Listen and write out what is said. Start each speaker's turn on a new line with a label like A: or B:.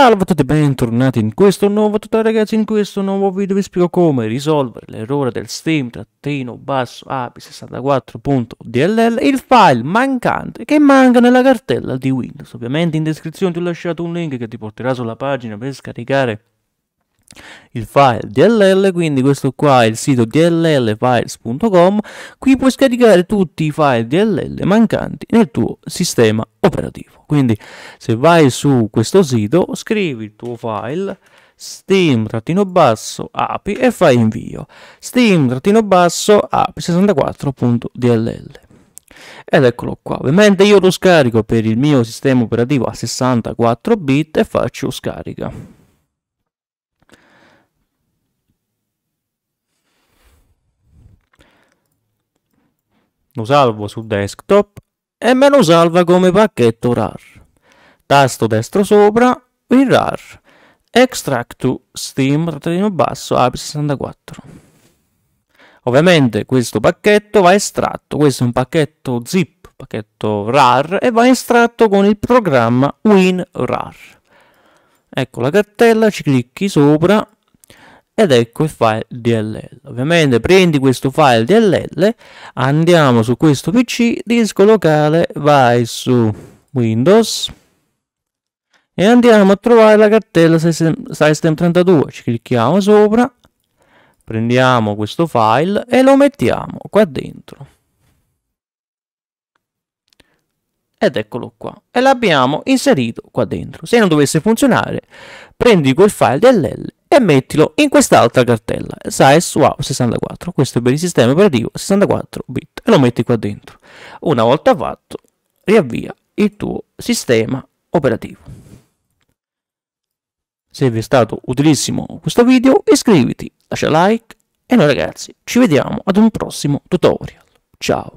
A: Salve a tutti e bentornati in questo nuovo tutorial ragazzi, in questo nuovo video vi spiego come risolvere l'errore del steam-api64.dll il file mancante che manca nella cartella di Windows. Ovviamente in descrizione ti ho lasciato un link che ti porterà sulla pagina per scaricare il file DLL, quindi questo qua è il sito dllfiles.com, qui puoi scaricare tutti i file DLL mancanti nel tuo sistema operativo. Quindi se vai su questo sito, scrivi il tuo file steam-api basso e fai invio steam-api64.dll basso ed eccolo qua ovviamente io lo scarico per il mio sistema operativo a 64 bit e faccio scarica lo salvo sul desktop e me lo salva come pacchetto RAR. Tasto destro sopra, il RAR, extract to Steam, trattino basso, API64. Ovviamente questo pacchetto va estratto, questo è un pacchetto zip, pacchetto RAR, e va estratto con il programma WinRAR. Ecco la cartella, ci clicchi sopra, ed ecco il file DLL. Ovviamente prendi questo file DLL, andiamo su questo PC, disco locale, vai su Windows e andiamo a trovare la cartella System32, ci clicchiamo sopra, prendiamo questo file e lo mettiamo qua dentro. ed eccolo qua e l'abbiamo inserito qua dentro se non dovesse funzionare prendi quel file dll e mettilo in quest'altra cartella size wow 64 questo è per il sistema operativo 64 bit e lo metti qua dentro una volta fatto riavvia il tuo sistema operativo se vi è stato utilissimo questo video iscriviti lascia like e noi ragazzi ci vediamo ad un prossimo tutorial ciao